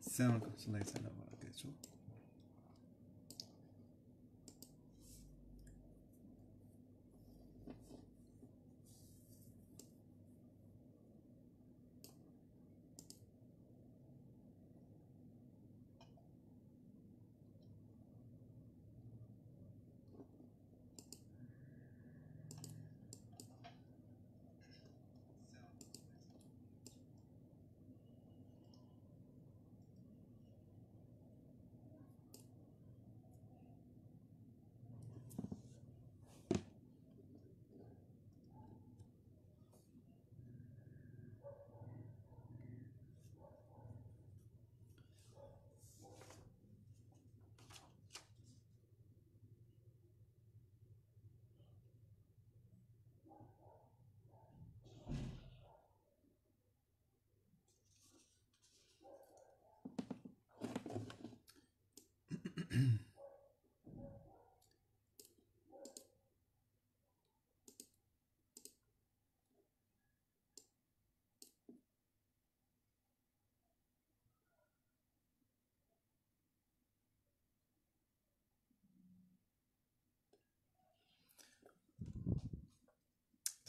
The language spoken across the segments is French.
selam karşılayacağına bakacağım.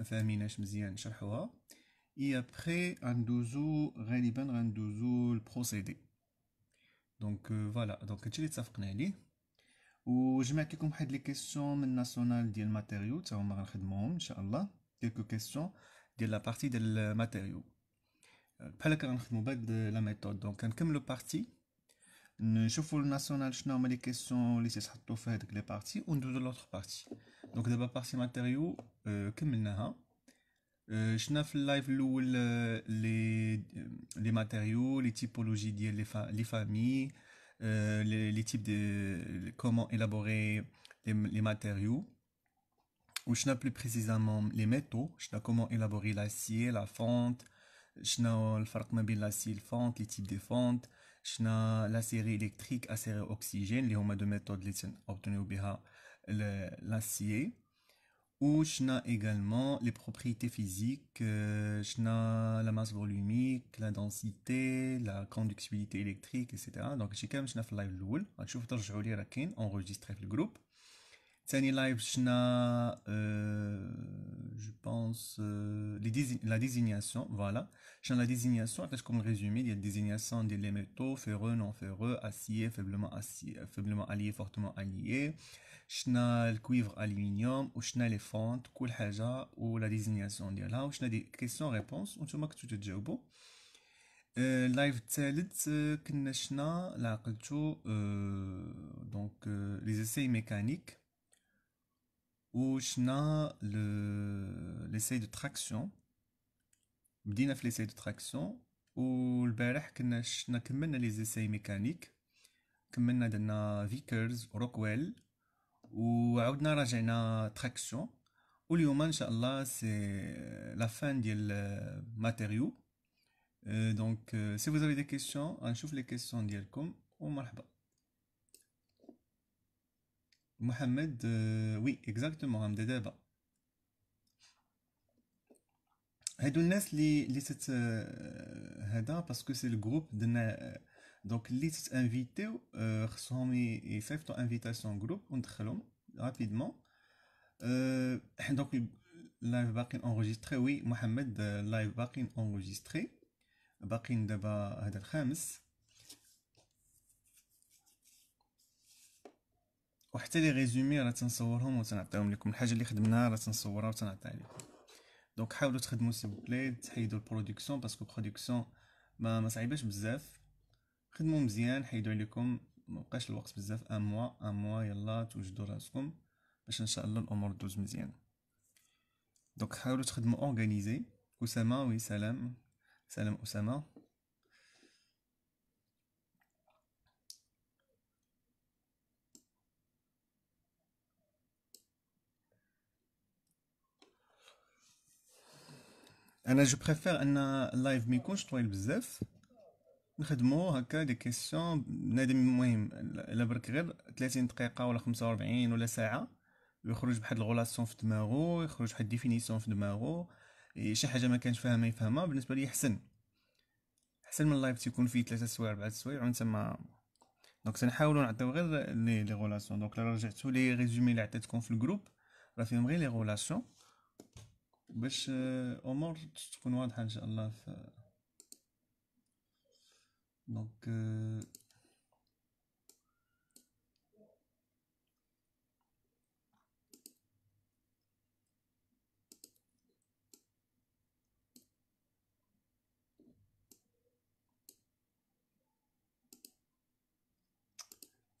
ما فاهميناش مزيان نشرحوها اي ابخي غندوزو غالبا غندوزو البروسيدي دونك فوالا دونك هادشي اللي اتفقنا عليه وجمعت لكم واحد لي كيسيون من ناسيونال ديال الماتيريو تا هما غنخدموهم ان شاء الله كيلكو كيسيون ديال لا بارتي ديال الماتيريو بحال هكا غنخدمو بعد لا ميثود دونك غنكملو بارتي Je fais une je me dis si c'est ça que tu fais avec les parties ou dans l'autre partie. Donc, la partie matériaux, euh, hein? euh, je fais euh, les matériaux, les typologies, les familles, les types de... comment élaborer les matériaux. Ou je ne plus précisément les métaux, je comment élaborer l'acier, la fente, je fais comment élaborer l'acier, la fente, les types de fente. Je la série électrique, l'acéret oxygène, les méthodes qui obtiennent l'acier. Ou je également les propriétés physiques, la masse volumique, la densité, la conductibilité électrique, etc. Donc, je n'ai pas de live. Je vais vous enregistrer le groupe. Tani live euh, je pense, euh, les la désignation, voilà. Je la désignation, comme ce Il y a la désignation des métaux, ferreux, non ferreux, acier, faiblement acier, euh, faiblement allié, fortement allié. Je le cuivre, aluminium, ou je les fentes, cool ou la désignation de là, des questions-réponses, ou tu vois que tu te dis oh, live la donc les essais mécaniques ou le l'essai de traction bdina f l'essai de traction ou le barah kna chna les essais mécaniques kemmelna dana vickers rockwell ou aoudna la traction ou lioma inchallah c'est euh, la fin du matériau euh, donc euh, si vous avez des questions on chouf les questions dialkom ou marhaba محمد وي euh, oui, exactement, عم دابا. هادو الناس اللي اللي تت هذا باسكو سي الجروب دنا دونك اللي انفيتيو خصهم يصيفطوا انفيتاسيون جروب وندخلهم رابيدمون حنا دونك لايف باقيين اونغوجيستري وي محمد لايف باقيين اونغوجيستري باقيين دابا هذا الخامس وحتى لي ريزومي راه تنصورهم وتنعطيهم لكم الحاجه اللي خدمناها راه تنصورها وتنعطيها لكم دونك حاولوا تخدموا سي بلي تحيدوا البرودكسيون باسكو برودكسيون ما ما صعيباش بزاف خدموا مزيان حيدوا عليكم ما بقاش الوقت بزاف ان موا ان موا يلا توجدوا راسكم باش ان شاء الله الامور دوز مزيان دونك حاولوا تخدموا اورغانيزي اسامه وي سلام سلام اسامه انا جو بريفير ان اللايف ما يكونش طويل بزاف نخدمو هكا دي كيسيون بنادم المهم الا برك غير 30 دقيقه ولا 45 ولا ساعه ويخرج بحال الغولاسيون في دماغو يخرج بحال ديفينيسيون في دماغو شي حاجه ما كانش فاهمها يفهمها بالنسبه لي حسن حسن من اللايف تيكون فيه 3 سوايع 4 سوايع وانت ما دونك تنحاولوا نعطيو غير لي لي غولاسيون دونك لو رجعتو لي ريزومي اللي عطيتكم في الجروب راه فيهم غير لي غولاسيون باش امور آه، تكون واضحه ان شاء الله ف دونك آه،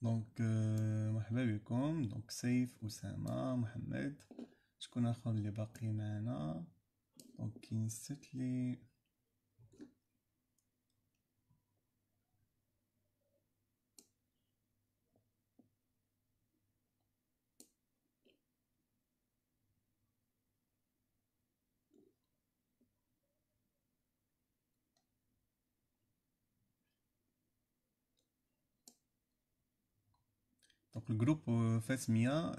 دونك آه، مرحبا بكم دونك سيف اسامه محمد شكون اخر اللي باقي معنا دونك نسيت لي دونك الجروب فات مية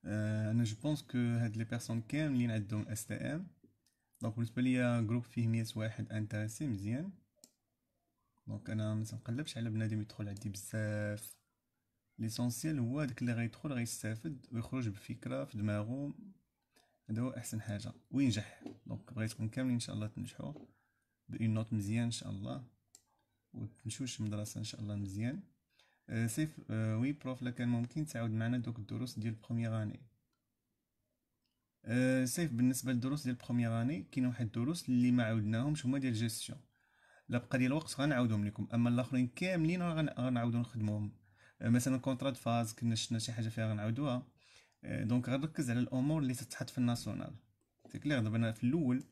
Euh, انا جو بونس كو هاد لي بيرسون كاملين عندهم اس تي ام دونك بالنسبه ليا جروب فيه 100 واحد انتريسي مزيان دونك انا ما نقلبش على بنادم يدخل عندي بزاف ليسونسيال هو داك اللي غيدخل غيستافد ويخرج بفكره في دماغو هذا هو احسن حاجه وينجح دونك بغيتكم كاملين ان شاء الله تنجحوا بأون نوت مزيان ان شاء الله وتمشيو شي مدرسه ان شاء الله مزيان سيف وي بروف لكان ممكن تعاود معنا دوك الدروس ديال بروميير اني سيف بالنسبه للدروس ديال بروميير اني كاين واحد الدروس اللي ما عاودناهمش هما ديال جيستيون لا بقى ديال الوقت غنعاودهم لكم اما الاخرين كاملين غنعاودو نخدموهم آه، مثلا كونترا فاز كنا شفنا شي حاجه فيها غنعاودوها دونك آه، غنركز على الامور اللي تتحط في الناسيونال سي كلير دابا انا في الاول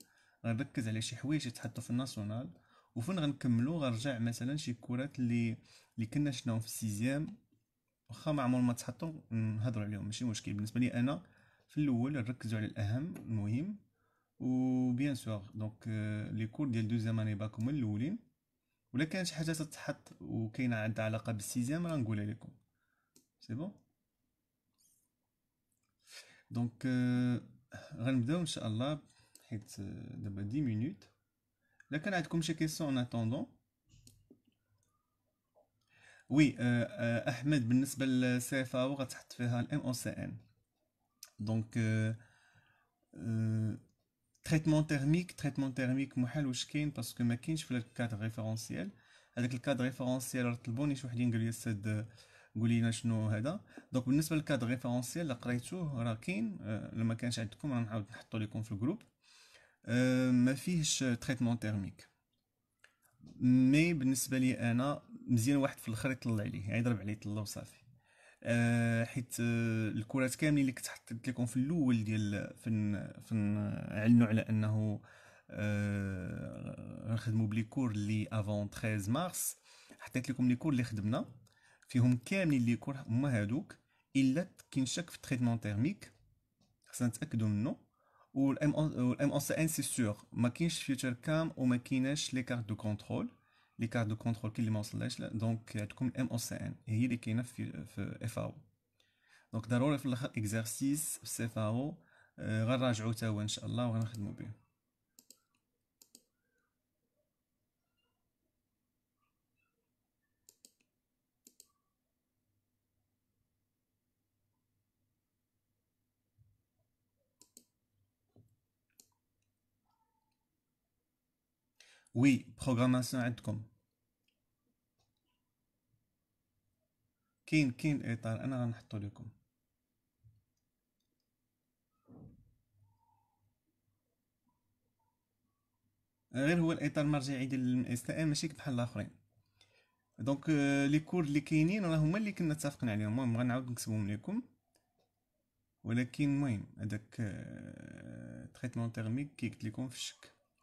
غنركز على شي حوايج يتحطوا في الناسيونال وفين غنكملو غنرجع مثلا شي كرات اللي اللي كنا شفناهم في السيزيام واخا ما عمر ما تحطوا نهضروا عليهم ماشي مشكل بالنسبه لي انا في الاول نركزوا على الاهم المهم و بيان سور دونك لي كور ديال دوزيام اني باك من الاولين ولا كان شي حاجه تتحط وكاينه عندها علاقه بالسيزيام راه نقولها لكم سي بون دونك غنبداو ان شاء الله حيت دابا 10 مينوت لكن كان عندكم شي كيسيون ان اتوندون وي آه، آه، احمد بالنسبه للسيفاو غتحط فيها الام او سي ان دونك تريتمون تيرميك تريتمون تيرميك محال واش كاين باسكو ما كاينش في الكاد ريفيرونسيال هذاك الكاد راه طلبوني شي واحد يقول لي السيد قول لنا شنو هذا دونك بالنسبه للكاد ريفيرونسيال اللي قريتوه راه كاين آه، لما كانش عندكم غنعاود نحطو لكم في الجروب ما فيهش تريتمون تيرميك مي بالنسبه لي انا مزيان واحد في الاخر يطلع عليه يعني يضرب عليه يطلع وصافي أه حيت أه الكرات كاملين اللي كنت حطيت لكم في الاول ديال فن فن اعلنوا على انه أه نخدموا بلي كور اللي افون 13 مارس حطيت لكم لي كور اللي خدمنا فيهم كاملين لي كور هما هادوك الا كاين شك في التريتمون تيرميك خصنا نتاكدوا منه والام والام او سي ان سي سور ما كاينش فيوتشر كام وما كايناش لي كارت دو كونترول لي كارت دو كونترول كي اللي ما وصلناش دونك عندكم الام او سي ان هي اللي كاينه في في اف او دونك ضروري في الاخر اكزرسيس في سي اف او غنراجعو تا هو ان شاء الله وغنخدمو به وي بروغراماسيون عندكم كاين كاين اطار انا غنحطو لكم غير هو الاطار المرجعي ديال الاس ام ماشي بحال الاخرين دونك لي كور اللي كاينين راه هما اللي كنا اتفقنا عليهم المهم غنعاود نكتبهم لكم ولكن المهم هذاك تريتمون euh، تيرميك كي قلت لكم في الشكل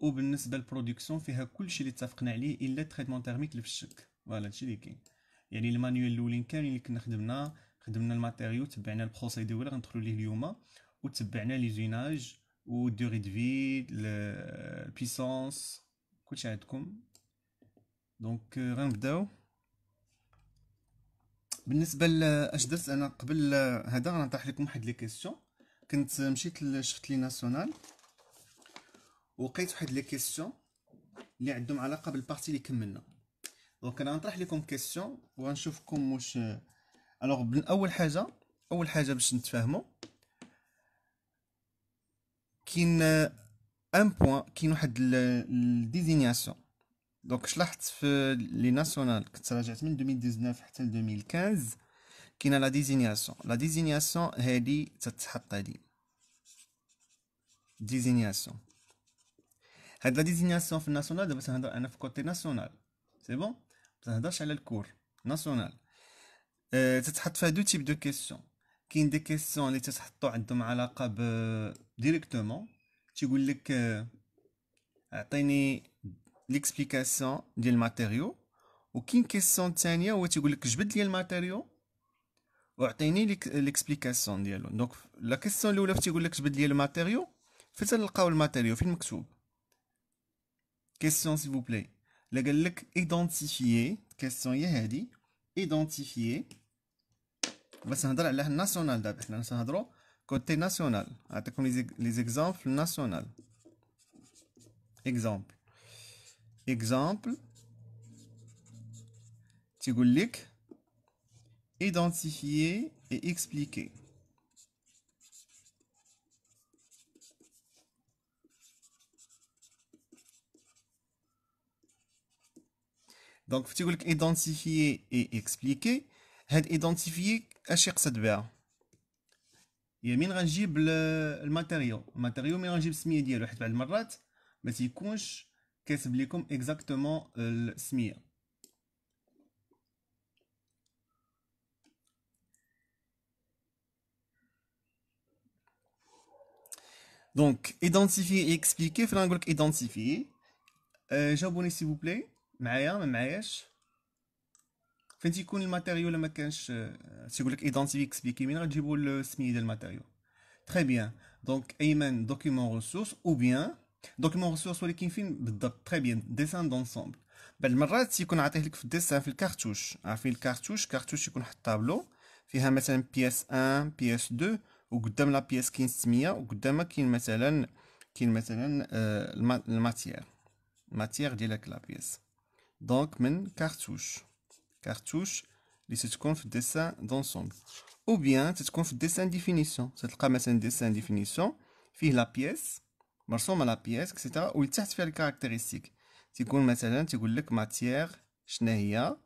وبالنسبه للبرودكسيون فيها كلشي اللي اتفقنا عليه الا التريتمون تيرميك اللي في الشك فوالا هادشي اللي كاين يعني المانيوال الاولين كاملين اللي كنا خدمنا خدمنا الماتيريو تبعنا البروسيدور اللي غندخلو ليه اليوم وتبعنا لي زيناج دو في البيسونس كلشي عندكم دونك آه، غنبداو بالنسبه لاش درت انا قبل آه، هذا غنطرح لكم واحد لي كيسيون كنت مشيت شفت لي ناسيونال وقيت واحد لي كيسيون اللي عندهم علاقه بالبارتي اللي كملنا دونك انا غنطرح لكم كيسيون وغنشوفكم واش الوغ اول حاجه اول حاجه باش نتفاهموا كاين ان بوين كاين واحد الديزينياسيون دونك شلحت في لي ناسيونال كنت راجعت من 2019 حتى ل 2015 كاينه لا ديزينياسيون لا ديزينياسيون هادي تتحط هادي ديزينياسيون هاد لا ديزيناسيون في الناسيونال دابا تنهضر انا في كوتي ناسيونال سي بون متنهضرش على الكور ناسيونال أه تتحط فيها دو تيب دو كيسيون كاين دي كيسيون اللي تتحطو عندهم علاقه ب ديريكتومون تيقول لك اعطيني ليكسبليكاسيون ديال الماتيريو وكاين كيسيون ثانيه هو تيقول لك جبد لي الماتيريو واعطيني ليكسبليكاسيون ديالو دونك لا كيسيون الاولى تيقول لك جبد لي الماتيريو فين تلقاو الماتيريو فين مكتوب question s'il vous plaît. Le galak identifié, question y dit. identifié. On bah, va se rendre à la nationale d'abord. On va côté national. Avec ah, les exemples national. Exemple. Exemple. Tu identifié Identifier et expliquer. Donc, si vous voulez Identifier et Expliquer, vous allez identifier un chercher cette verre. Il est minerangible le matériau. Le matériau est minerangible le matériau. Il est minerangible le matériau. Mais il est conçu comme exactement le matériau. Donc, Identifier et Expliquer, il vous cliquiez sur Identifier. jabonnez s'il vous plaît. معايا ما معاياش فين تيكون الماتيريو لما كانش تيقول لك ايدونتيفيك سبيكي مين غتجيبو السميه ديال الماتيريو تري بيان دونك ايمن دوكيمون ريسورس او بيان دوكيمون ريسورس ولكن فين بالضبط تري بيان ديسان دونسومبل بعض المرات تيكون عاطيه لك في الديسان في الكارتوش عارفين الكارتوش كارتوش يكون حط طابلو فيها مثلا بياس 1 بياس 2 وقدام لا بياس كاين السميه وقدامها كاين مثلا كاين مثلا آه، الماتيير الماتيير ديال هاك لا بياس donc une cartouche cartouche les ستكون dessin d'ensemble ou bien ستكون un dessin définition ستلقى un dessin définition فيه la pièce مرسومه la pièce etc ou les caractéristiques. الكاركتيرستيكس تيكون مثلا تيقول لك matière شنو هي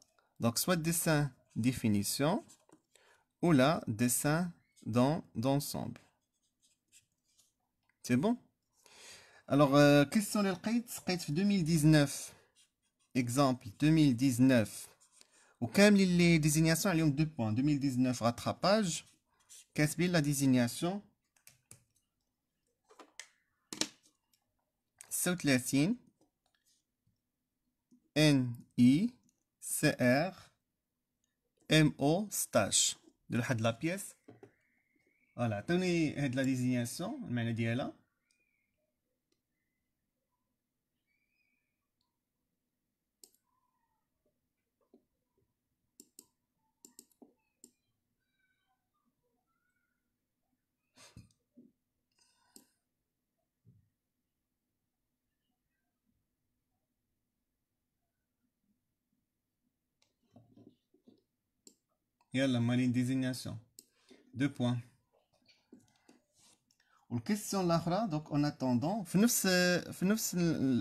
donc soit dessin définition ou la dessin dans d'ensemble c'est bon alors question euh, quels sont les 2019 exemple 2019 ou est les désignations à deux points 2019 rattrapage qu'est-ce que la désignation Soutlesin N I C R M O stash de la pièce voilà tenez la désignation maladie là yalla mali désignation. deux points ou la question l'autre donc en attendant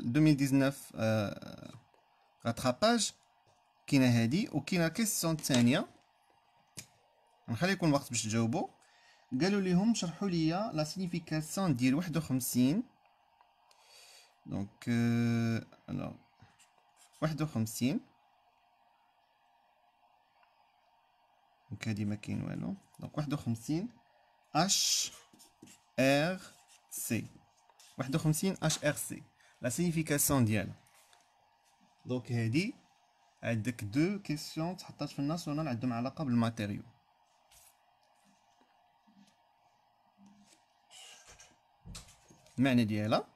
2019 euh, rattrapage qu'il y en a hadi et qu'il y a la question deuxième on laisse qu'il y a le temps pour les répondre قالوا لهم شرحوا لي la signification de 51 donc euh, alors 51 دونك هادي ما كاين والو دونك واحد اش ار سي واحد اش ار سي لا سينيفيكاسيون ديالها دونك هادي عندك دو كيسيون تحطات في النص ولا عندهم علاقه بالماتيريو المعنى ديالها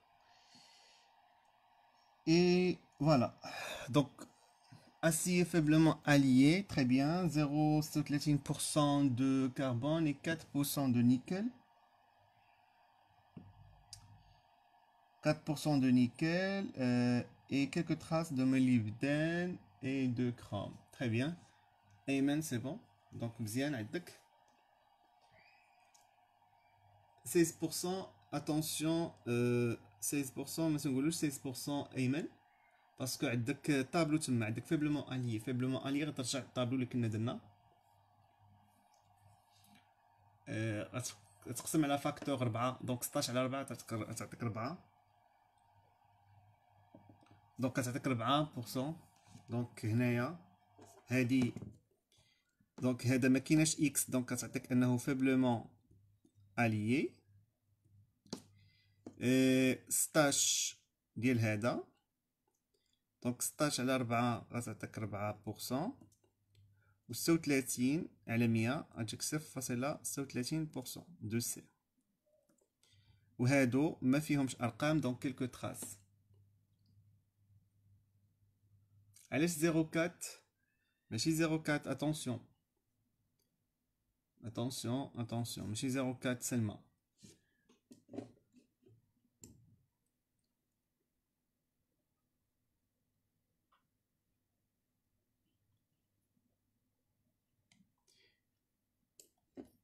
اي فوالا دونك acier faiblement allié, très bien, 0,7% de carbone et 4% de nickel. 4% de nickel euh, et quelques traces de molybdène et de chrome. Très bien. Amen, c'est bon. Donc, bien, 16%, attention, 16%, euh, 16%, monsieur 16% Amen. باسكو عندك طابلو تما عندك فيبلومون الي فيبلومون الي غترجع للطابلو اللي كنا درنا آه، غتقسم على فاكتور 4 دونك 16 على 4 تعطيك 4 دونك كتعطيك 4% دونك هنايا هادي دونك هذا ما كايناش اكس دونك كتعطيك انه فيبلومون اليي 16 آه، ديال هذا Donc 16 à la 4, ça fait 4%, et 130 sur la 100, ça fait 130%, 2C. Et ça, il n'y a pas de chiffres. donc quelques traces. Pourquoi 0,4 Mais 0,4, attention, attention, attention, mais 0,4 seulement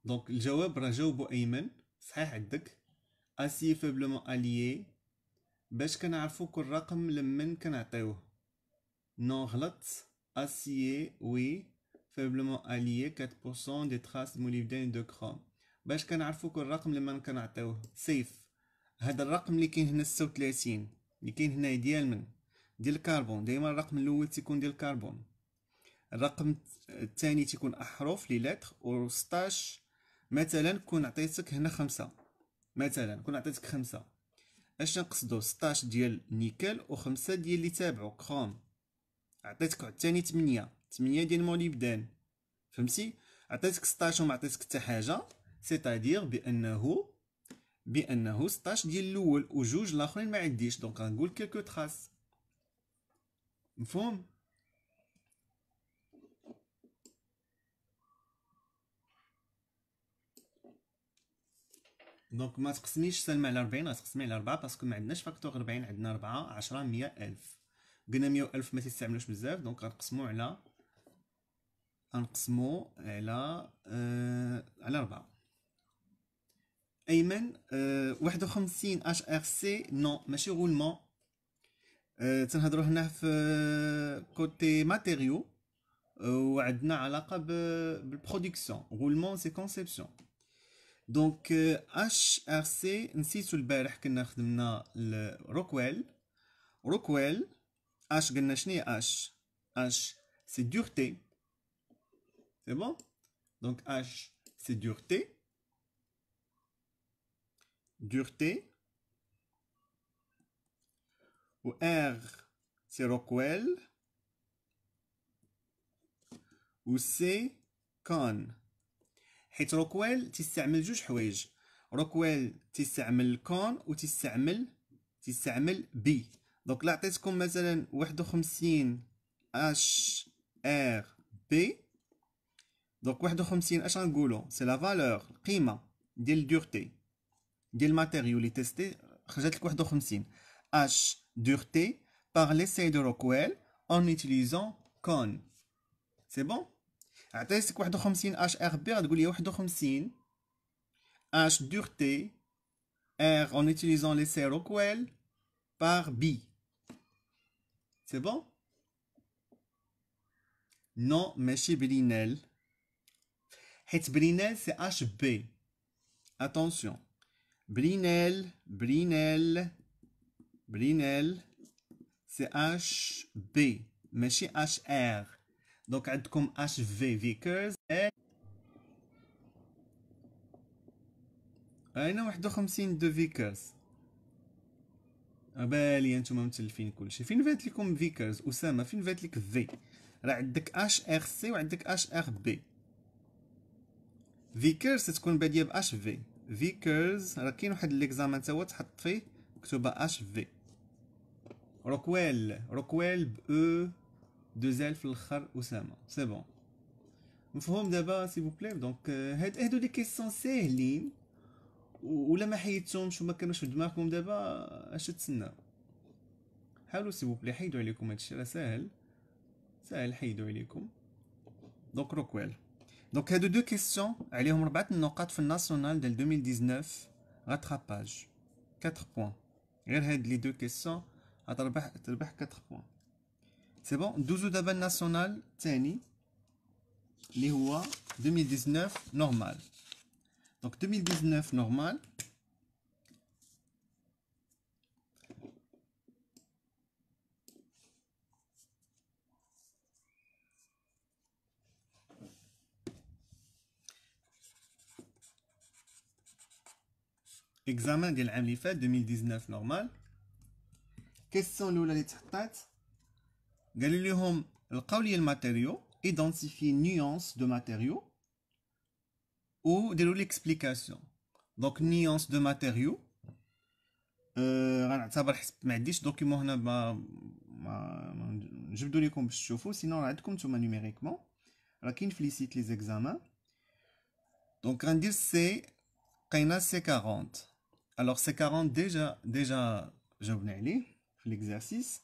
دونك الجواب راه جاوبو ايمن صحيح عندك اسي فيبلومون اليي باش كنعرفو كل رقم لمن كنعطيوه نو غلط اسيي وي فيبلومون اليي 4% دي تراس موليبدين دو كروم باش كنعرفو كل رقم لمن كنعطيوه سيف هذا الرقم اللي كاين هنا 36 اللي كاين هنا ديال من ديال الكربون دائما الرقم الاول تيكون ديال الكربون الرقم الثاني تيكون احرف لي لتر و 16 مثلا كون عطيتك هنا خمسة مثلا كون عطيتك خمسة اش نقصدو 16 ديال نيكل و5 ديال اللي تابعو كروم عطيتك عاوتاني 8 8 ديال موليبدان فهمتي عطيتك 16 وما عطيتك حتى حاجه سيتادير بانه بانه 16 ديال الاول وجوج الاخرين ما عنديش دونك غنقول كيلكو تراس مفهوم دونك ما تقسميش سلمى على 40 غتقسمي على 4 باسكو ما عندناش فاكتور 40 عندنا 4 10 100 1000 قلنا 100 1000 ما تستعملوش بزاف دونك غنقسمو على غنقسمو على آه على 4 ايمن آه 51 اش ار سي نو ماشي غولمون آه تنهضروا هنا في كوتي ماتيريو آه، وعندنا علاقه بالبرودكسيون غولمون سي كونسيبسيون donc HRC euh, nous C, sur le bar qui a le roquel. roquel, H H H c'est dureté c'est bon donc H c'est dureté dureté ou R c'est roquel. ou C con Petroqual, tu vas faire des puits. Rockwell, tu vas faire le con et B. Donc là, t'es comme, par exemple, 51 HRB. Donc 51, à quoi C'est la valeur, la valeur de la dureté, de la matière que j'ai testée. Je vais dire 51 HRB par l'essai de Rockwell en utilisant con. C'est bon عطيتك 51 R B. بي غتقول لي 51 h dureté R en utilisant les Rockwell par B. C'est bon Non, ماشي Brinell. حيت Brinell c'est HB. Attention. Brinell, Brinell, Brinell, c'est HB, mais chez HR. دونك عندكم اش في فيكرز هنا واحد وخمسين دو فيكرز بالي نتوما متلفين كلشي فين فات لكم فيكرز اسامه فين فات لك في راه عندك اش ار سي وعندك اش ار بي فيكرز تكون باديه باش في فيكرز راه كاين واحد ليكزامان تا هو تحط فيه مكتوبه اش في روكويل روكويل ب او e. دو زال في الاخر اسامه سي بون مفهوم دابا سي بلي دونك هاد هادو لي كيسيون ساهلين ولا ما حيدتهمش وما كانوش في دماغكم دابا اش تسنى حاولوا سي بلي حيدوا عليكم هادشي راه ساهل ساهل حيدوا عليكم دونك روكويل دونك هادو دو كيسيون عليهم ربعة النقاط في الناسيونال ديال 2019 غاتراباج 4 بوان غير هاد لي دو كيسيون غتربح تربح 4 بوان C'est bon. 12 d'abord national, Tani. Les 2019 normal. Donc 2019 normal. Examen de l'année 2019 normal. Quelles sont lettre 4. Galileo, le il est identifie nuance de matériaux ou l'explication. Donc, nuance de matériaux ça va me dire je vais vous donner sinon, Alors, félicite les examens. Donc, quand C40. Alors, C40, déjà, déjà, je venais l'exercice.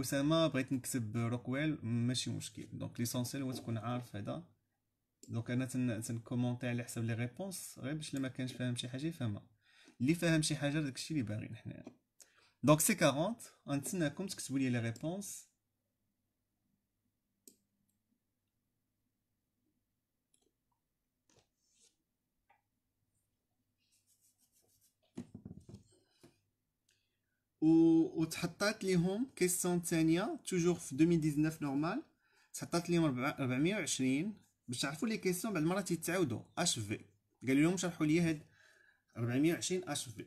اسامه بغيت نكتب روكويل ماشي مشكل دونك ليسونسيال هو تكون عارف هذا دونك انا تن تنكومونتي على حسب لي ريبونس غير باش اللي ما كانش فاهم شي حاجه يفهمها اللي فاهم شي حاجه داكشي اللي باغي حنايا دونك سي 40 غنتسناكم تكتبوا لي لي ريبونس وتحطات ليهم كيسون ثانيه توجور في 2019 نورمال تحطات ليهم 420 باش تعرفوا لي كيسون بعد مرات يتعاودوا اش في قالوا لهم شرحوا لي هاد 420 اش في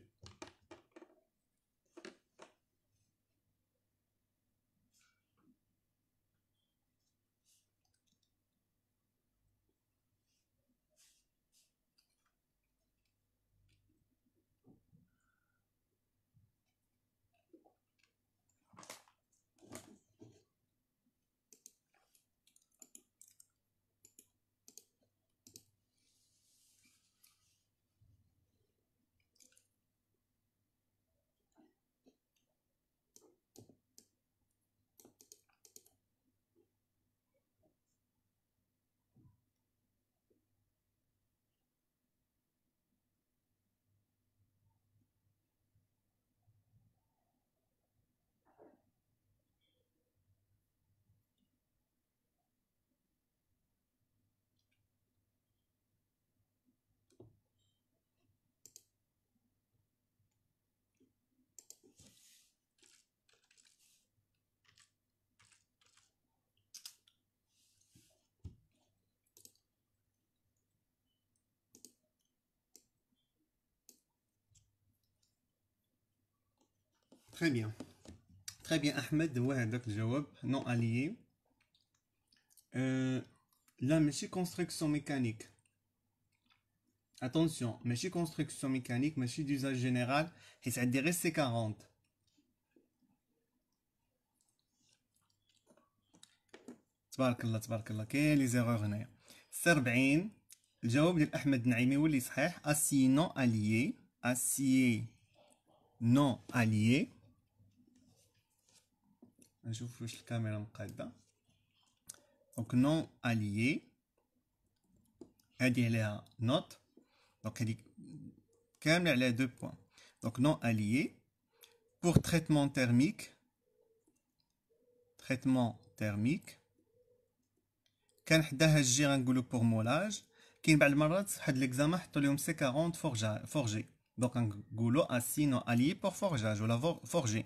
Très bien. Très bien, Ahmed, ouais, donc le jawab, non allié. Euh, là, suis construction mécanique. Attention, mais construction mécanique, mais d'usage général, et ça dirait C40. تبارك الله تبارك les erreurs là. زيرور 40 le jawab de Ahmed Naimi ou l'israël? assis non allié, assis non allié. Je vous ouvrir la caméra un peu Donc, non allié. Ici, il y a une note. Donc, la caméra a deux points. Donc, non allié. Pour traitement thermique. Traitement thermique. Quand on a faire un goulot pour moulage. Il y a des fois, pendant l'examen, on Donc, un goulot assis, non allié, pour le forgage ou l'avoir forgé.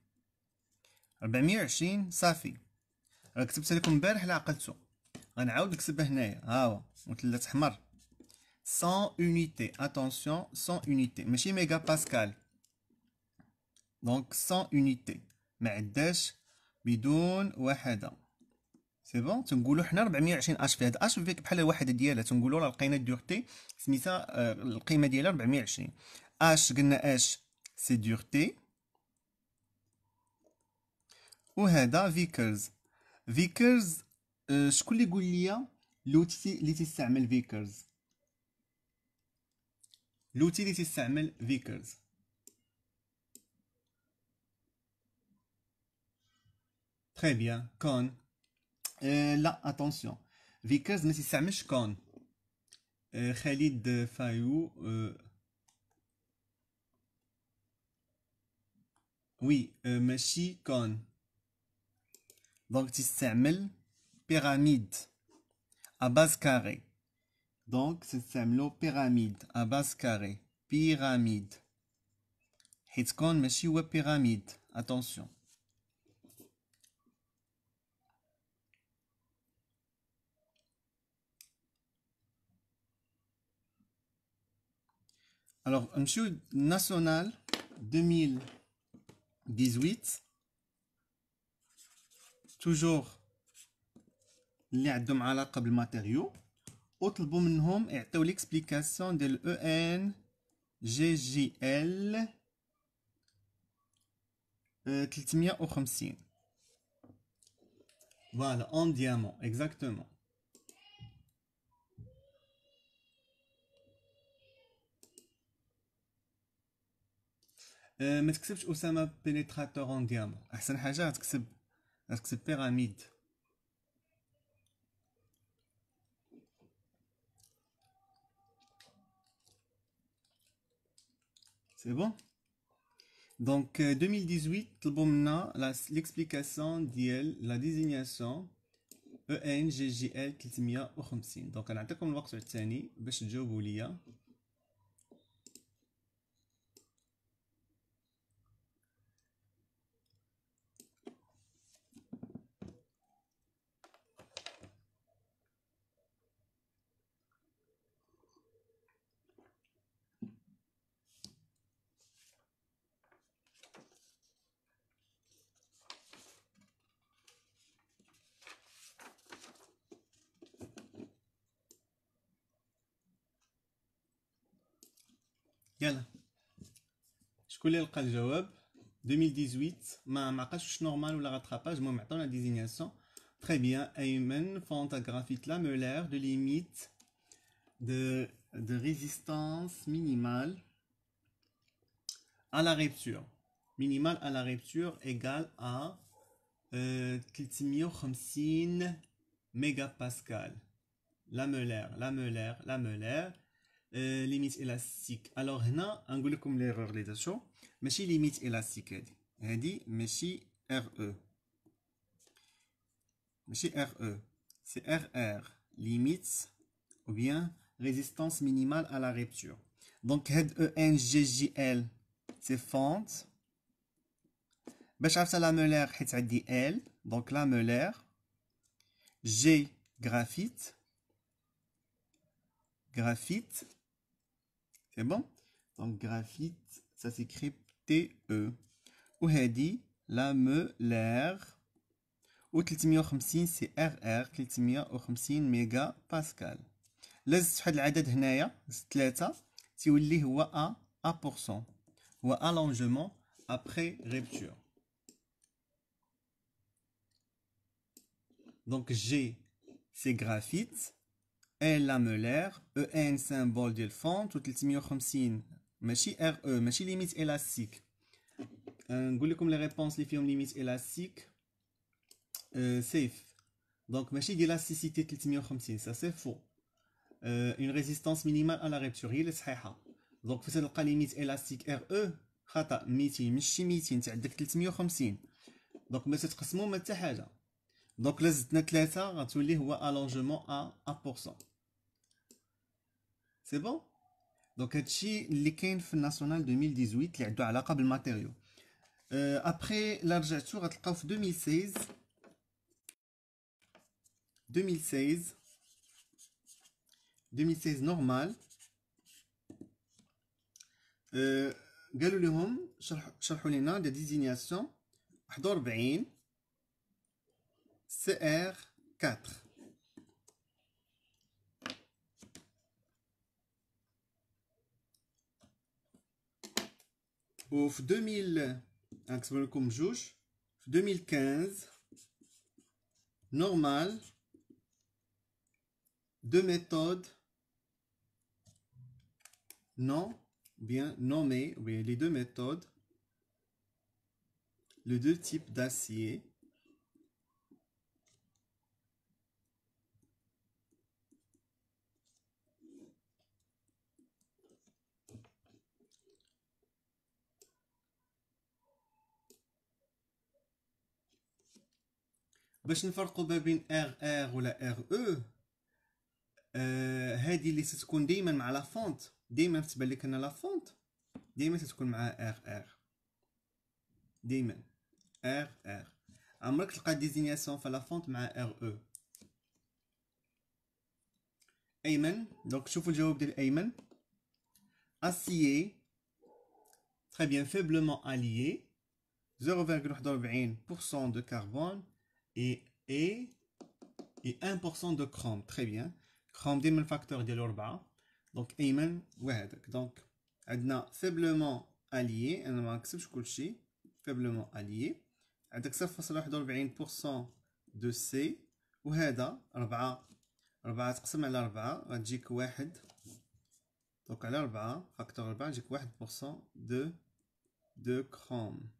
420 صافي راه كتبت لكم البارح لا عقلتو غنعاود نكتبها هنايا ها هو مثلث احمر 100 unité attention 100 unité ماشي ميجا باسكال دونك 100 unité ما عداش بدون وحده سي بون تنقولوا حنا 420 اش في هاد اش فيك بحال الوحده ديالها تنقولوا راه لقينا الدورتي سميتها آه، القيمه ديالها 420 اش قلنا اش سي دورتي Hein, Vickers, فيكرز فيكرز شكون اللي يقول لي لوتي اللي تستعمل فيكرز لوتي Très bien, con. Euh, La attention. Vickers ne s'y con. Euh, Khalid Fayou. Euh, oui, euh, con. Donc, système pyramide à base carrée. Donc, la pyramide à base carrée. Pyramide. حيت كون ماشي pyramide. Attention. Alors, monsieur national 2018 توجور اللي عندهم علاقه بالماتيريو وطلبوا منهم يعطيو ليكسبليكاسيون ديال او ان جي جي ال 350 Voilà, en diamant, exactement. ما تكتبش اسامه بينيتراتور اون ديامون احسن حاجه تكتب Est-ce que c'est pyramide C'est bon Donc, 2018, euh, l'explication de la désignation ENGGL 350 Donc, on a le temps sur le Quelle 2018. Ma marque normal ou la rattrapage. Moi, maintenant, la désignation. Très bien. Amen. Font un graphite de limite de résistance minimale à la rupture. Minimal à la rupture égal à euh, la mégapascal. Lamellaire, lamellaire, lamellaire. Euh, limite élastique. Alors, maintenant, on comme l'erreur les la chose. Mais si limite élastique, elle dit Mais si RE. Mais si RE. C'est RR. Limite. Ou bien, résistance minimale à la rupture. Donc, elle ENGJL. C'est fente. Je vais La meuleur, elle dit L. Donc, la G, graphite. Graphite. C'est bon Donc graphite, ça s'écrit T-E. E Ou hadi, lame, l'air. Ou 350 c'est RR, 350 méga pascal. c'est تحط العدد هنايا C'est تيولي هو أ أ ou هو allongement après rupture. Donc G c'est graphite L e lamellaire, EN symbole d'éléphant, tout le timio Mais machi RE, Mais machi limite élastique. Euh, goulez comme les réponses, les films limite élastique. Euh, safe. Donc, machi d'élasticité, tout le timio chomsin, ça c'est faux. Euh, une résistance minimale à la rupture, il est ça. Donc, vous avez la limite élastique RE, chata, meeting. machi miti, t'as dit tout le timio Donc, mais c'est très smooth, mais c'est t'as donc, le z'n'a 3, c'est allongement à 1%. C'est bon Donc, c'est le national 2018 qui a à le matériau. Euh, après, l'argent, en 2016. 2016. 2016 normal. Euh, قالوا لهم désignation. شرحوا لنا 4 Pour 2000 2015 normal deux méthodes non bien nommées, oui, les deux méthodes, les deux types d'acier باش نفرقوا ما بين ار ار ولا ار او هذه اللي ستكون دائما مع لا فونت تبان acier très bien faiblement allié 0,41% de carbone et 1% de Chrome. Très bien. Chrome, c'est facteur de l'orba. Donc, Donc, faiblement allié. On est faiblement allié. On a faiblement de C 4 4 4 faiblement est 4 4 4 est faiblement est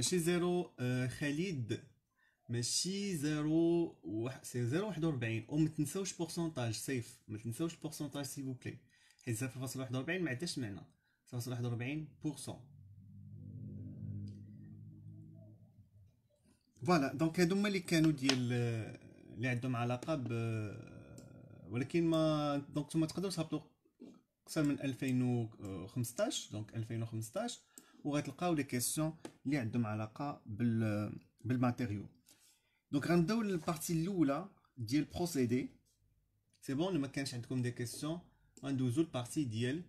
ماشي زيرو آه، خالد ماشي زيرو وح... زيرو واحد وربعين وما تنساوش بورسونتاج سيف ما تنساوش بورسونتاج سي بلي حيت صفر فاصل واحد وربعين ما عندهاش معنى صفر فاصل واحد وربعين بورسون فوالا دونك هادو هما اللي كانوا ديال اللي آه، عندهم علاقه ب آه، ولكن ما دونك نتوما تقدروا تهبطوا اكثر من 2015 دونك 2015 où cas trouverez les questions qui ont à matériau Donc, on va la procédé C'est bon, nous questions, on va la partie Ils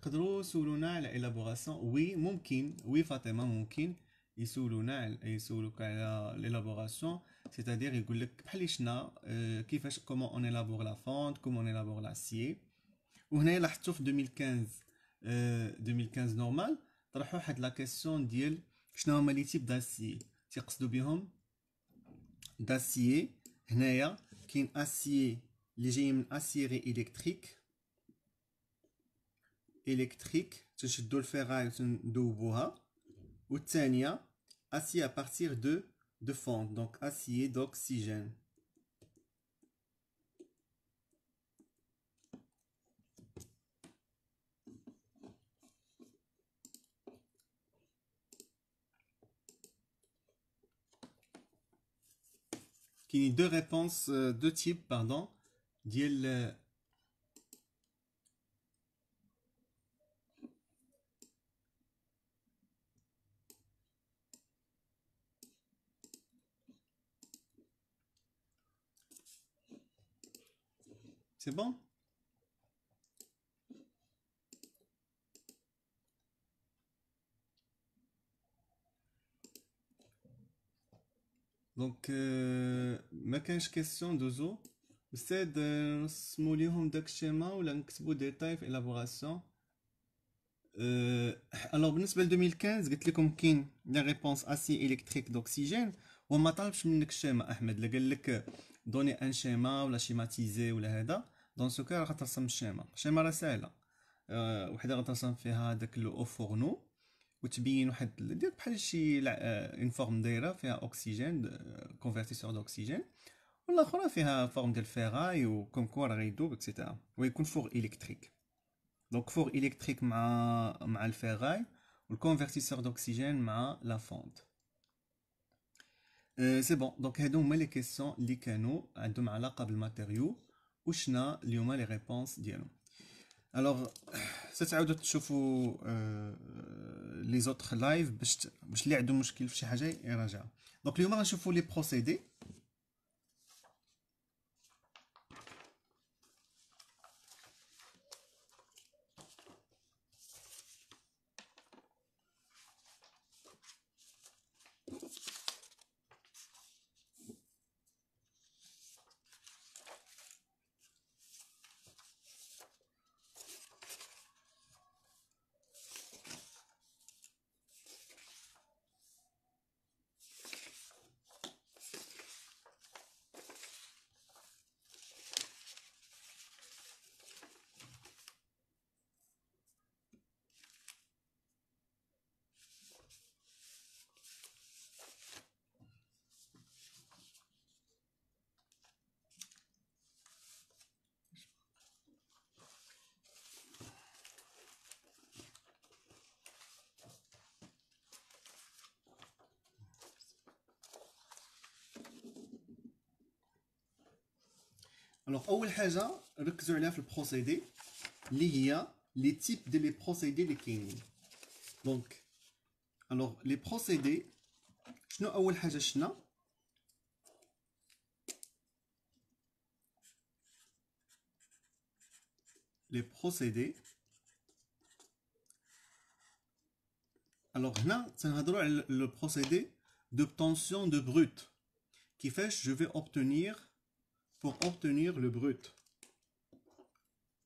peuvent nous sur l'élaboration Oui, c'est possible Oui, possible Ils l'élaboration C'est-à-dire, euh, comment on élabore la fente, comment on élabore l'acier on 2015 euh, normal je vais vous la question, de l'acier, qu'est ce qu'on veut dire par acier L'acier, ici, c'est un acier l'acier électrique. électrique, c'est le fer à l'eau. Et le second, c'est à partir de fonds, donc l'acier d'oxygène. Il y a deux réponses, euh, deux types, pardon. Euh, C'est bon? دونك ما كانش كيسيون دو زو نسمو نرسمو ليهم داك الشيما ولا نكتبو ديتاي في الابوراسيون الوغ بالنسبه ل 2015 قلت لكم كاين لي ريبونس اسي الكتريك دوكسيجين وما طلبش منك الشيما احمد لا قال لك دوني ان شيما ولا شيماتيزي ولا هذا دون سو راه راح ترسم الشيما الشيما راه ساهله وحده غترسم فيها داك لو او فورنو a une forme d'air, un convertisseur d'oxygène. Et une forme de ou électrique. Donc, forme électrique, ma le convertisseur d'oxygène, ma la fonte. Euh, c'est bon, donc, nous les questions les Et nous avons les réponses les réponses alors c'est à vous de choisir les autres live mais de les les Alors, au Hajj, sur le procédé qui liens, les types de procédés, les kings. Donc, alors, les procédés, je n'ai au Hajj, je n'ai les procédés. Alors, là, c'est un le procédé d'obtention de brut qui fait je vais obtenir pour obtenir le brut.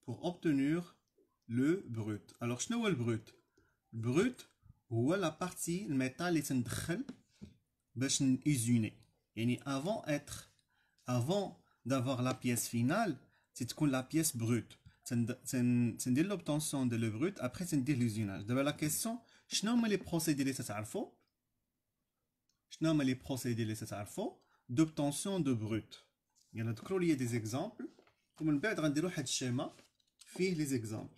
Pour obtenir le brut. Alors, شنو le brut Le Brut, c'est la partie métal اللي تندخل باش usiner. يعني avant être avant d'avoir la pièce finale, c'est la pièce brute. C'est l'obtention de le brut, après c'est l'usinage. D'abord la question, je nomme les procédés les Je nomme les procédés d'obtention de brut. يلا ذكروا لي دي زيكزامبل ومن بعد غنديروا واحد الشيما فيه لي زيكزامبل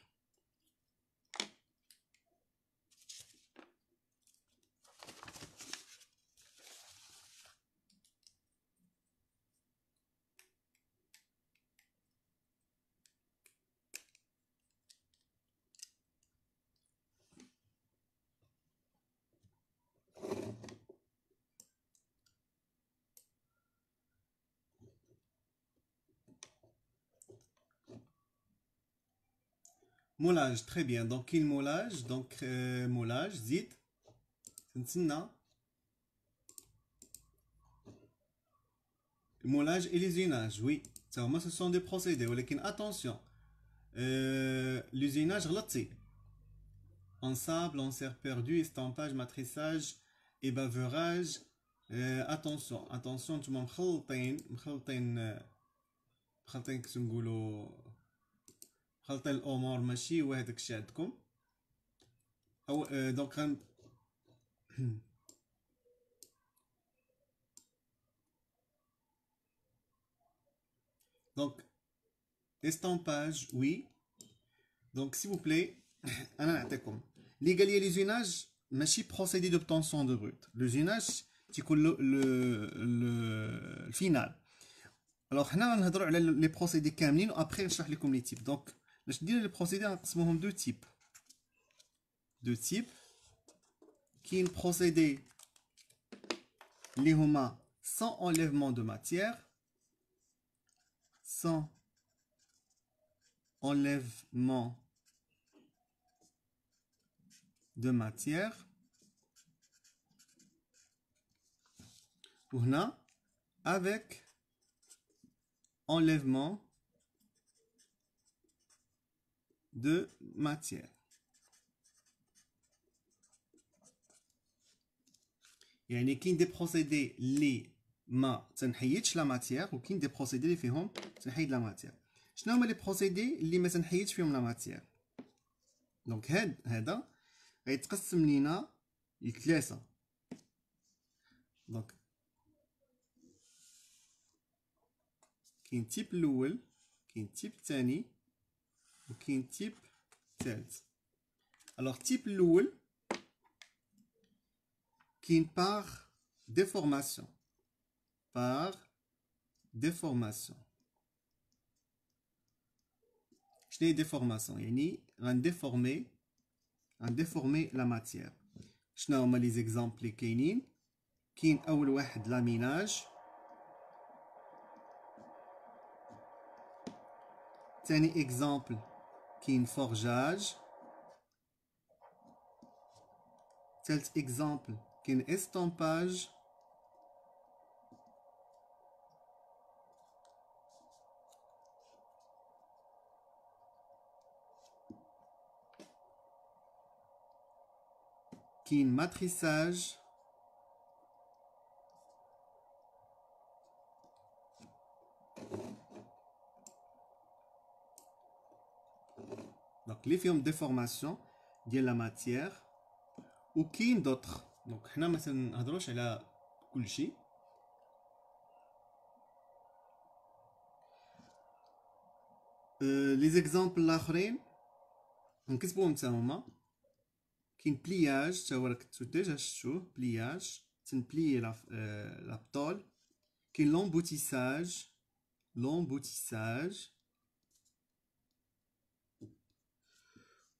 Moulage, très bien. Donc, il moulage Donc, c'est euh, moulage, zit. Moulage et l'usinage, oui. Ça, ce sont des procédés. Mais attention, euh, l'usinage, relatif. En sable, en serre perdu, estampage, matrissage et baveurage. Euh, attention, attention, tu m'en tu que altel Omar, machi ou hadak chi atkou donc donc estampage oui donc s'il vous plaît ana naatikoum li gallia les eunage machi procédé d'obtention de brut. le eunage ki koul le final alors nous on va parler sur les procedi كاملين après je vous les types donc je dis que le procédé sont en ce moment deux types. Deux types. Qui est un procédé sans enlèvement de matière. Sans enlèvement de matière. Pour là avec enlèvement de matière. يعني كاين دي بروسيدي لي ما تنحيدش لا ماتيير وكاين دي بروسيدي اللي فيهم تنحيد لا ماتيير شنو هما لي بروسيدي اللي ما تنحيدش فيهم لا ماتيير دونك هاد هذا غيتقسم لينا لثلاثه دونك كاين تيب الاول كاين تيب الثاني Qui est type telle? Alors, type l'oule qui est par déformation. Par déformation. Je dis déformation. Il y a un déformé, déformé la matière. Je vais exemple les exemples qui sont les ménages. Je vais vous donner exemple forgeage tel exemple un estampage un matrissage Donc, les films de déformation de la matière ou qui d'autre. Donc, là, nous avons la couche. Les exemples d'après, donc qu'est-ce qu'on fait maintenant? un pliage, tu vois que tu déjà chaud, pliage, c'est une plie la euh, la tôle, qu'un l'emboutissage, l'emboutissage,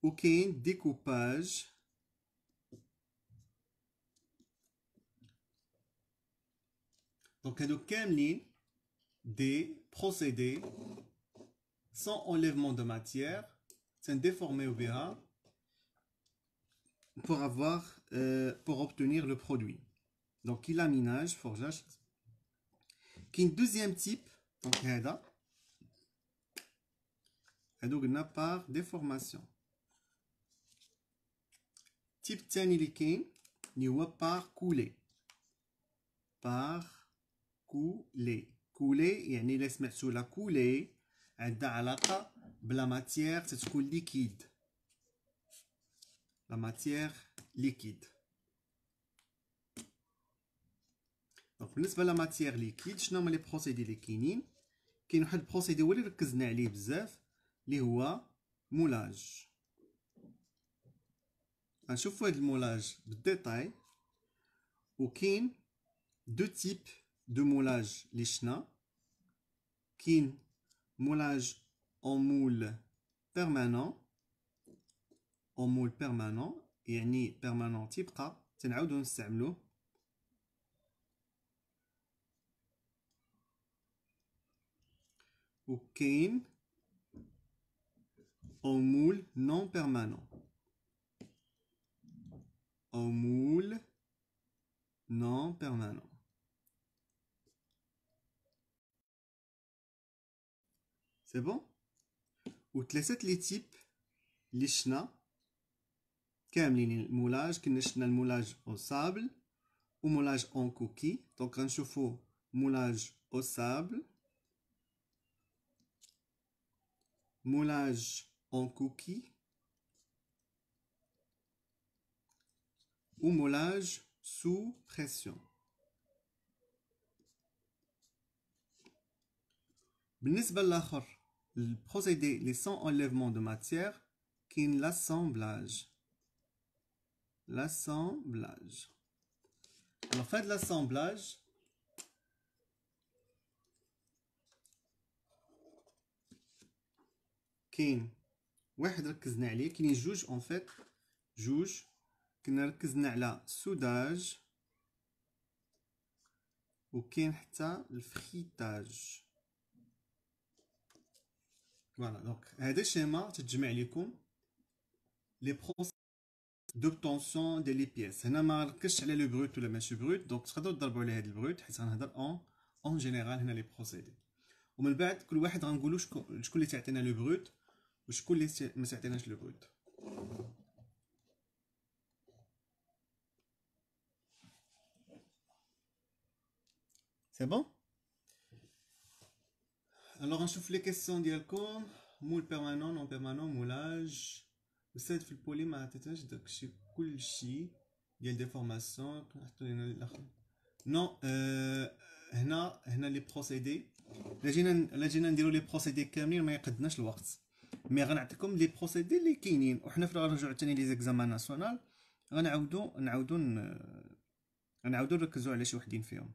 aucun découpage Donc, donc aucun ligne des procédés sans enlèvement de matière, sans déformer au BA pour avoir, euh, pour obtenir le produit. Donc, il a laminage, forgeage. un deuxième type, donc, il a هذوك de déformation. التيب الثاني اللي كاين اللي هو بار كولي بار كولي كولي يعني الا سمعتوا لا كولي عندها علاقه بلا ماتيير تتكون ليكيد لا ماتيير ليكيد دونك بالنسبه لا ماتيير ليكيد شنو هما لي بروسيدي اللي كاينين كاين واحد البروسيدي هو اللي ركزنا عليه بزاف اللي هو مولاج On va voir moulage de détail Il y a deux types de moulage Il y a moulage en moule permanent En moule permanent, et à permanent qui est resté On va l'utiliser Il y a en non permanent moule non permanent. C'est bon Ou te les types, les comme les moulages, moulage au sable, ou moulage en coquille. Donc, un chauffe moulage au sable, moulage en coquille. ou moulage sous pression. le procédé les sans enlèvement de matière qui l'assemblage. L'assemblage. Alors, fin de l'assemblage, qu'in, y a عليه juge qui juge. le كنا ركزنا على السوداج وكاين حتى الفخيتاج فوالا دونك هذا الشيما تتجمع لكم لي بروس d'obtention ديال لي بيس هنا ما ركزتش على لو بروت ولا ماشي بروت دونك تقدروا تضربوا على هذا البروت حيت غنهضر اون اون جينيرال هنا لي بروسيدي ومن بعد كل واحد غنقولوا شكون اللي تعطينا لو بروت وشكون اللي ما تعطيناش لو بروت bon Alors, on لي كيسيون ديالكم permanent, بيرمانون permanent, moulage. مولاج a في البولي ما عطيتناش داكشي كلشي ديال دي a هنا هنا لي بروسيدي نديرو لي بروسيدي كاملين ما الوقت مي غنعطيكم لي بروسيدي كاينين وحنا ثاني لي ناسيونال غنعاودو نعاودو نعاودو على شي وحدين فيهم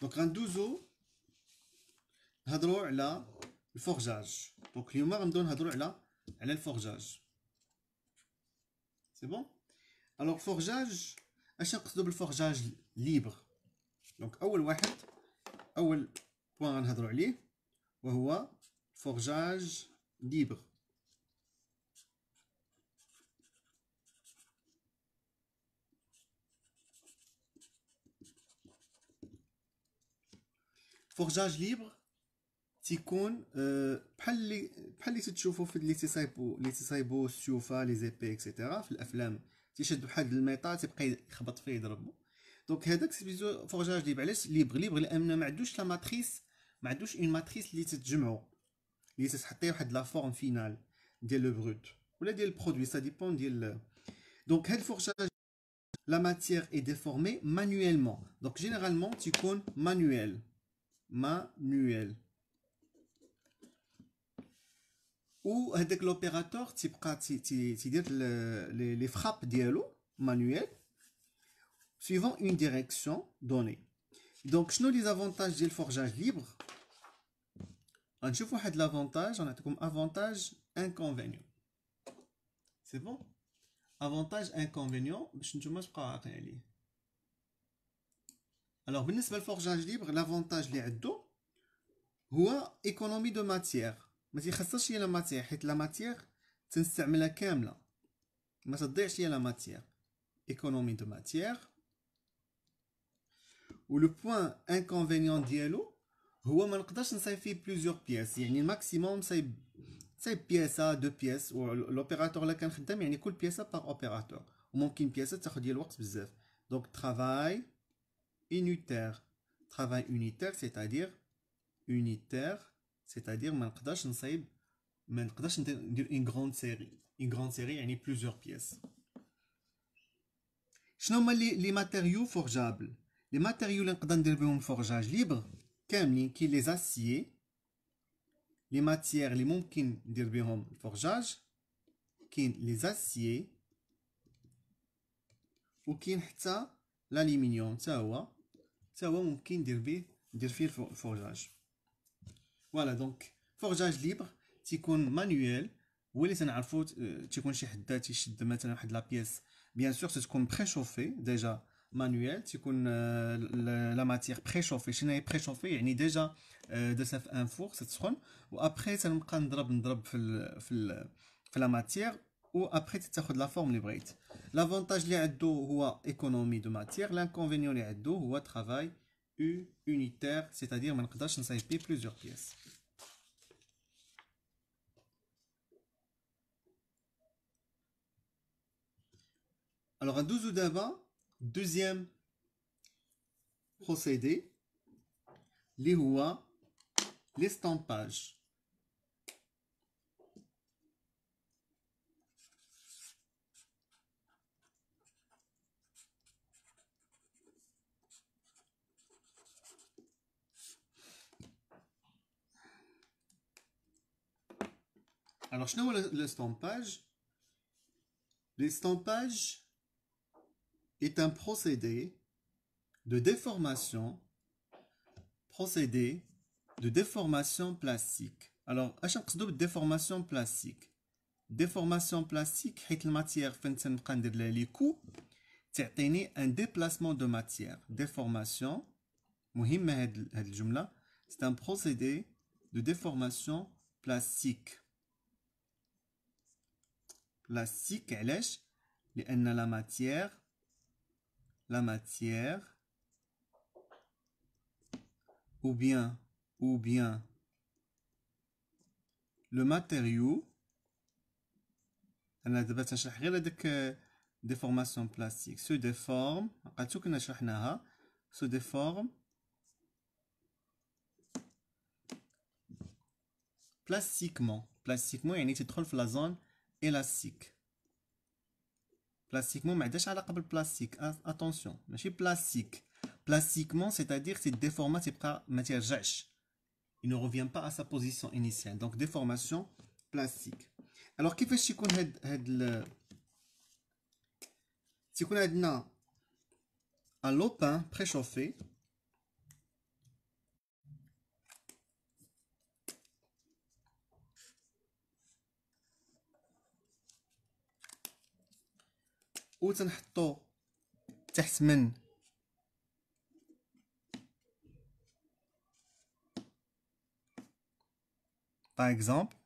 دونك غندوزو نهضرو على الفورجاج دونك اليوم غنبداو نهضرو على على الفورجاج سي بون الوغ فورجاج اش نقصدو بالفورجاج ليبر دونك اول واحد اول بوان غنهضرو عليه وهو فورجاج ليبر Forgeage libre, euh, les, pas les etc. dans les films, Donc, c'est le forage libre, libre, la matrice, m'aide pas une matrice. la forme finale le brut. le produit, ça dépend Donc, forge la matière est déformée manuellement. Donc, généralement, c'est manuel manuel. Ou avec l'opérateur, tu dire les, les frappes dialo manuel suivant une direction donnée. Donc, je les avantages du forgeage libre. On a l'avantage, on a comme avantage inconvénient. C'est bon Avantage inconvénient, je ne sais pas الوغ بالنسبه للفورجاج ليبر لافونتاج اللي عندو هو ايكونومي دو ماتيير ما تيخصش هي لا ماتيير حيت لا ماتيير تنستعملها كامله ما تضيعش هي لا ماتيير ايكونومي دو ماتيير ولو بوين انكونفينيون ديالو هو ما نقدرش نصايب فيه بليزيور بياس يعني الماكسيموم صايب صايب بياسه دو بياس والاوبيراتور اللي كان خدام يعني كل بياسه باغ اوبيراتور وممكن بياسه تاخد ديال الوقت بزاف دونك ترافاي unitaire. Travail unitaire, c'est-à-dire unitaire, c'est-à-dire une grande série. Une grande série, il y a plusieurs pièces. Les matériaux forgeables. Les matériaux d'un forgeage libre, qui les aciers, les matières, les mumkin d'un forgeage, les aciers, ou qui l'aluminium, c'est حتى هو ممكن ندير به ندير فيه الفورجاج فوالا دونك فورجاج ليبر تيكون مانويل هو اللي تنعرفو تيكون شي حدا تيشد مثلا واحد لابيس بيان سور تتكون شوفي ديجا مانويل تيكون لا ماتيغ شوفي شنو هي شوفي يعني ديجا درتها في ان فور تتسخن وابخي تنبقى نضرب نضرب في ال في ال في لا ماتيغ ou après tu de la forme libre L'avantage est l'économie économie de matière, l'inconvénient ou à travail unitaire, c'est-à-dire ma nqdash faire plusieurs pièces. Alors à 12 d'avant, deuxième procédé les l'estampage. Alors, je l'estampage. L'estampage est un procédé de déformation, procédé de déformation plastique. Alors, à chaque fois, déformation plastique. Déformation plastique, c'est la matière qui un déplacement de matière. Déformation, c'est un procédé de déformation plastique plastique علاش a la matière la matière ou bien ou bien le matériau انا دابا تنشرح غير déformation plastique se déforme قد كنا شرحناها se déforme plastiquement plastiquement y a une la zone élastique plastiquement la table plastique, hein, attention, je suis plastique plastiquement c'est-à-dire c'est c'est pas matière ترجعش il ne revient pas à sa position initiale donc déformation plastique alors que يكون هاد ce ال a عندنا un lopin préchauffé و تنحطو تحت من باغ اكزومبل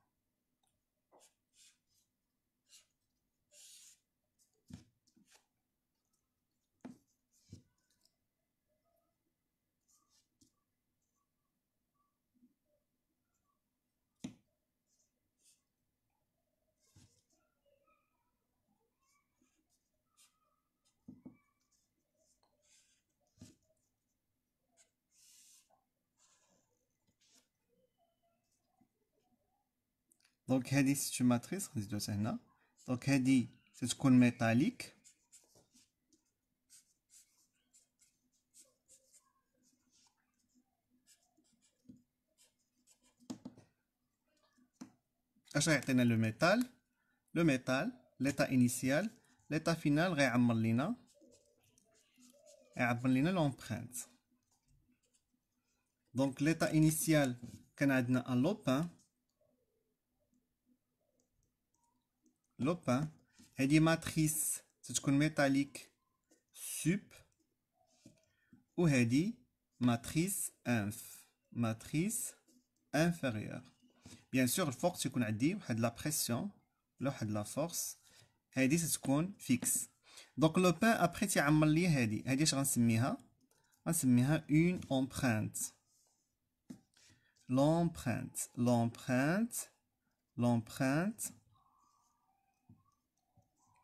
Donc, ici, c'est une matrice. Donc, ici, c'est ce qu'on métallique. À chaque le métal, le métal, l'état initial, l'état final, réamalina, réamalina l'empreinte. Donc l'état initial, canadien à l'opin, hein. Le pain et dit matrices c'est une métallique sup ou dit matrice inf matrice inférieure bien sûr la force qu'on a dit a de la pression y a de la force hedi c'est fixe donc le pain après tu as mal je vais l'appeler une empreinte l'empreinte l'empreinte l'empreinte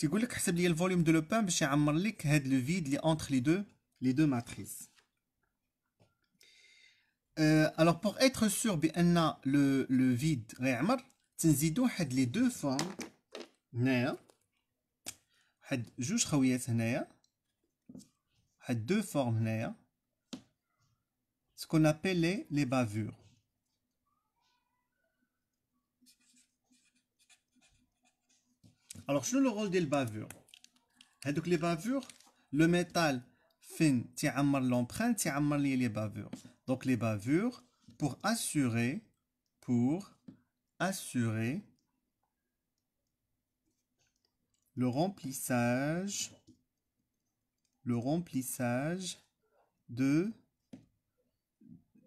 Si vous voulez calculer le volume de votre pain, je vais vous le vide entre les deux matrices. Euh, alors Pour être sûr que le vide est bien fait, on va ajouter ces deux formes ici. Ces deux formes ici. deux formes ici. Ce qu'on appelle les bavures. Alors, je le rôle des bavures. Donc, les bavures, le métal fin, mal l'empreinte, mal les bavures. Donc, les bavures, pour assurer, pour assurer le remplissage, le remplissage de,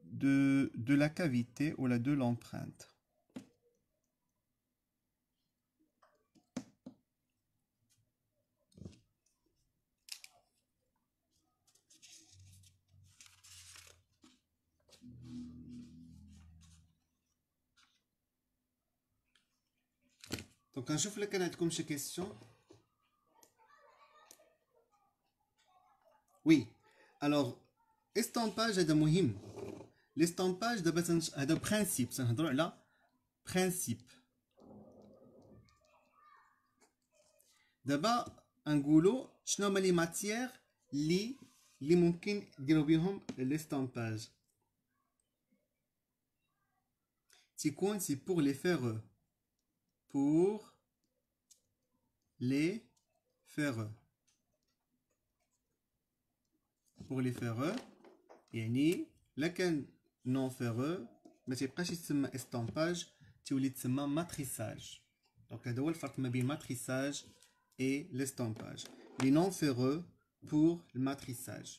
de, de la cavité ou la de l'empreinte. Donc, quand je fais le canal comme chez Question. Oui. Alors, estampage est de Mohim. L'estampage est de principe. C'est un principe. D'abord, un goulot. Je nomme les matières. Je nomme les moukins. Je nomme l'estampage. C'est pour les faire euh, Pour les ferreux. Pour les ferreux, ni لكن non ferreux, mais c'est pas estampage, C'est oublies matrissage. Donc, il y a le matrissage et l'estampage. Les non ferreux pour le matrissage.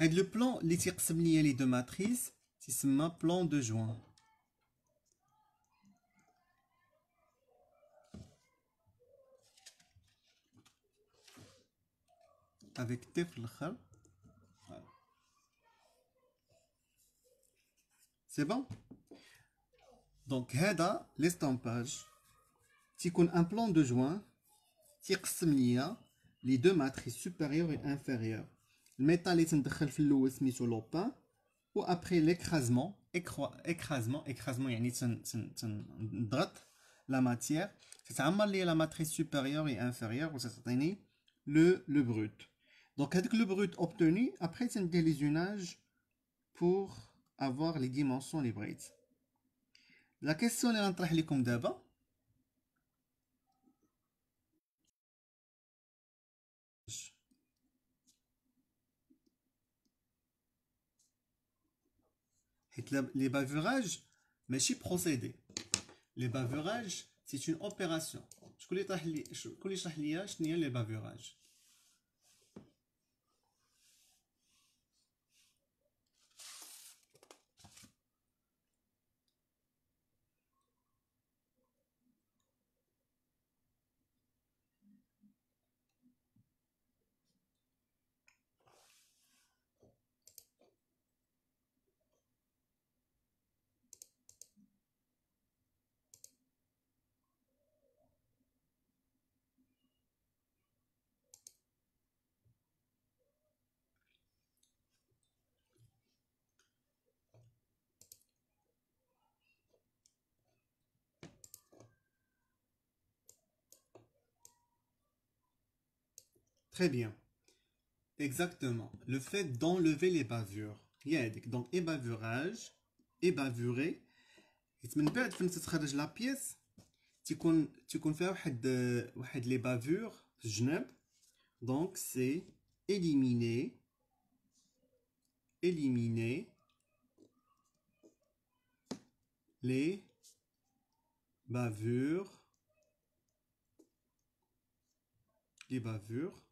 le plan, les deux matrices, c'est ce plan de joint. avec tef C'est bon Donc, هذا l'estampage a un plan de joint تيقسم les deux matrices supérieures et inférieures. Le métal est ندخل في الاول ou après l'écrasement, écrasement, écrasement, une la matière, c'est ça la matrice supérieure et inférieure ou ça le le brut. Donc, avec le brut obtenu, après, c'est un délisonnage pour avoir les dimensions libres. La question est entre les comme d'abord. Les bavurages, mais c'est procédé. Les bavurages, c'est une opération. Je connais les bavurages. Très bien. Exactement. Le fait d'enlever les bavures. Donc, ébavurage, ébavurer. من بعد فين la pièce, tu تيكون La فيها واحد واحد لي c'est donc éliminer éliminer les bavures les bavures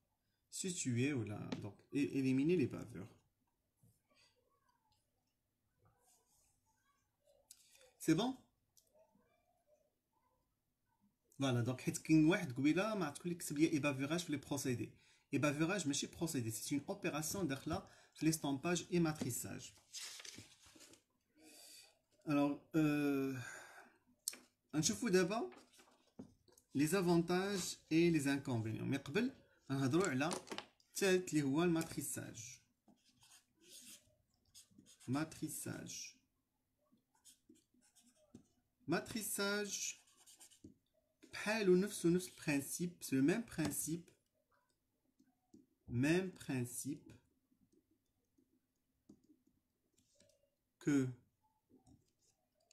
situé ou là, donc éliminer les bavures. C'est bon Voilà, donc ébavurage les procédés. bavurage, mais procédé, c'est une opération là l'estampage et matrissage. Alors, euh, un on d'abord les avantages et les inconvénients. Mais on va voir là ce qu'est le matrissage. Matrissage. Matrissage a sur même principe c'est le même principe même principe que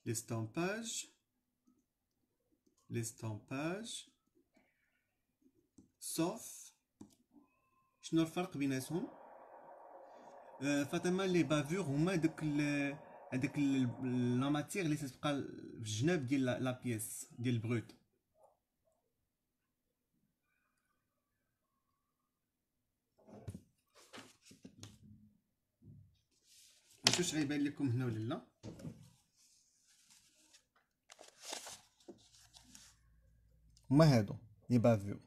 l'estampage l'estampage sauf شنو الفرق بيناتهم آه، فتما لي بافور هما دوك هذاك لا ماتيغ اللي تتبقى في الجناب ديال لا بيس ديال البروت واش غيبان لكم هنا ولا لا هما هادو لي بافور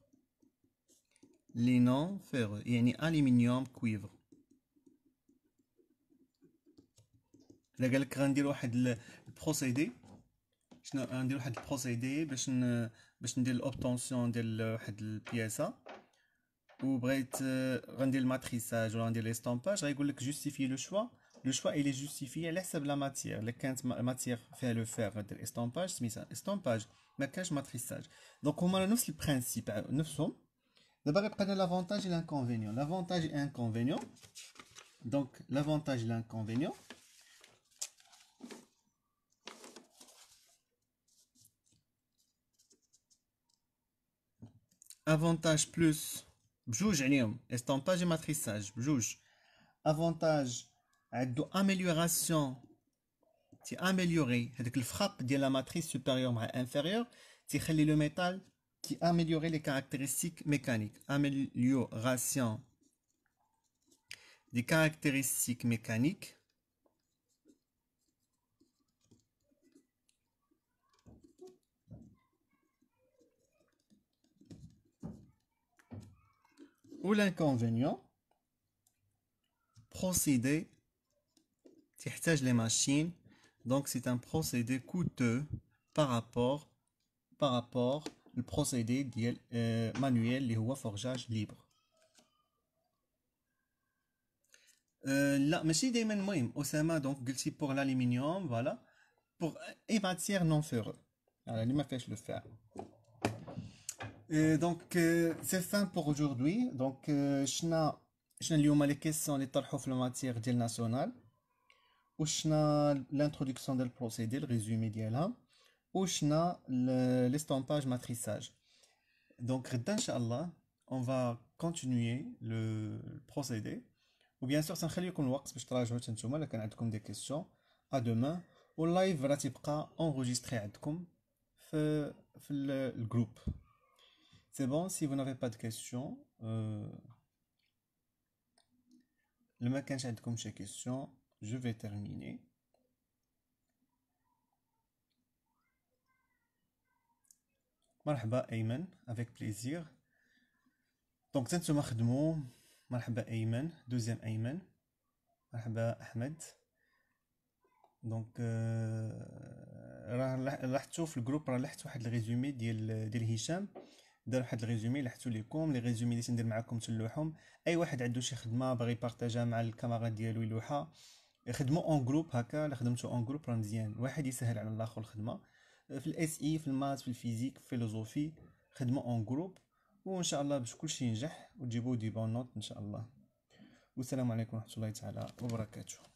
linon, fer, yani aluminium, cuivre. La gale grandir au had le procédé. Je n'ai un dire le procédé, bach n'a bach n'a l'obtention de l'had le pièce. Ou bret grandir euh, le matrissage ou grandir l'estampage. Régule que justifie le choix. Le choix il est justifié à l'aise la matière. La quinte matière fait le fer, l'estampage, c'est mis à estampage, maquage, matrissage. Donc, on a le principe. Hein. Nous D'abord, il y l'avantage et l'inconvénient. L'avantage et l'inconvénient. Donc, l'avantage et l'inconvénient. Avantage plus بجوج estampage et matrissage بجوج avantage de amélioration c'est améliorer le frappe de la matrice supérieure ou inférieure est le métal qui améliorait les caractéristiques mécaniques. Amélioration des caractéristiques mécaniques ou l'inconvénient procédé تحتاج les machines donc c'est un procédé coûteux par rapport par rapport le procédé euh, manuel et le forage libre. Euh, monsieur un au sein de moi, je suis pour l'aluminium euh, et les matières non ferrées. Je vais le faire. C'est fin pour aujourd'hui. Je vais lui poser les questions sur les tarifs nationales, la nationale. Je vais vous l'introduction du procédé, le résumé de la hein où l'estampage matrissage. Donc, on va continuer le procédé. Ou bien sûr, vous je vais vous des questions. À demain. au live va être enregistré le groupe. C'est bon, si vous n'avez pas de questions, euh, le mec a question, je vais terminer. مرحبا ايمن افيك بليزير دونك تنتوما خدمو مرحبا ايمن دوزيام ايمن مرحبا احمد دونك راه لاحظتو في الجروب راه لاحظت واحد الريزومي ديال ديال هشام دار واحد الريزومي لاحظتو ليكم لي ريزومي اللي تندير معاكم تلوحهم اي واحد عنده شي خدمه باغي يبارطاجها مع الكاميرا ديالو يلوحها خدمو اون جروب هكا الا خدمتو اون جروب راه مزيان واحد يسهل على الاخر الخدمه في الاس اي e, في الماث في الفيزيك في الفيلوزوفي خدمه اون جروب وان شاء الله باش كلشي ينجح وتجيبوا دي بون نوت ان شاء الله والسلام عليكم ورحمه الله تعالى وبركاته